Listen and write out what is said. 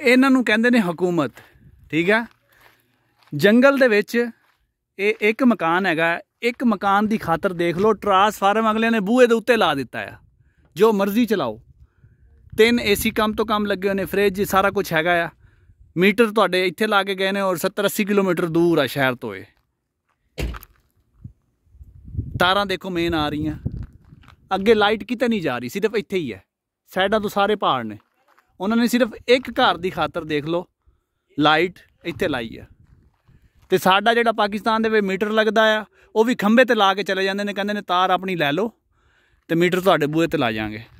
ਇਹਨਾਂ ਨੂੰ ਕਹਿੰਦੇ ਨੇ ਹਕੂਮਤ ਠੀਕ ਆ ਜੰਗਲ ਦੇ ਵਿੱਚ ਇਹ ਇੱਕ ਮਕਾਨ ਹੈਗਾ ਇੱਕ ਮਕਾਨ ਦੀ ਖਾਤਰ ਦੇਖ ਲਓ ਟਰਾਂਸਫਾਰਮ ਅਗਲੇ ਨੇ ਬੂਹੇ ਦੇ ਉੱਤੇ ਲਾ ਦਿੱਤਾ ਆ ਜੋ ਮਰਜ਼ੀ ਚਲਾਓ ਤਿੰਨ ਏਸੀ ਕੰਮ ਤੋਂ ਕੰਮ ਲੱਗੇ ਹੋਏ ਨੇ ਫ੍ਰਿਜ ਸਾਰਾ ਕੁਝ ਹੈਗਾ ਆ ਮੀਟਰ ਤੁਹਾਡੇ ਇੱਥੇ ਲਾ ਕੇ ਗਏ ਨੇ ਔਰ 70 80 ਕਿਲੋਮੀਟਰ ਦੂਰ ਆ ਸ਼ਹਿਰ ਤੋਂ ਇਹ ਤਾਰਾਂ ਦੇਖੋ ਮੇਨ ਆ ਰਹੀਆਂ ਅੱਗੇ ਲਾਈਟ ਕਿਤੇ ਨਹੀਂ ਜਾ ਰਹੀ ਸਿਰਫ ਇੱਥੇ ਹੀ ਹੈ ਸਾਈਡਾਂ ਤੋਂ ਸਾਰੇ ਪਹਾੜ ਨੇ ਉਹਨਾਂ ਨੇ ਸਿਰਫ ਇੱਕ ਘਰ ਦੀ ਖਾਤਰ ਦੇਖ ਲਓ ਲਾਈਟ ਇੱਥੇ ਲਾਈ ਆ ਤੇ ਸਾਡਾ ਜਿਹੜਾ ਪਾਕਿਸਤਾਨ ਦੇ ਵਿੱਚ ਮੀਟਰ ਲੱਗਦਾ ਆ ਉਹ ਵੀ ਖੰਭੇ ਤੇ ਲਾ ਕੇ ਚਲੇ ਜਾਂਦੇ ਨੇ ਕਹਿੰਦੇ ਨੇ ਤਾਰ ਆਪਣੀ ਲੈ ਲਓ ਤੇ ਮੀਟਰ ਤੁਹਾਡੇ ਬੂਹੇ ਤੇ ਲਾ ਜਾਾਂਗੇ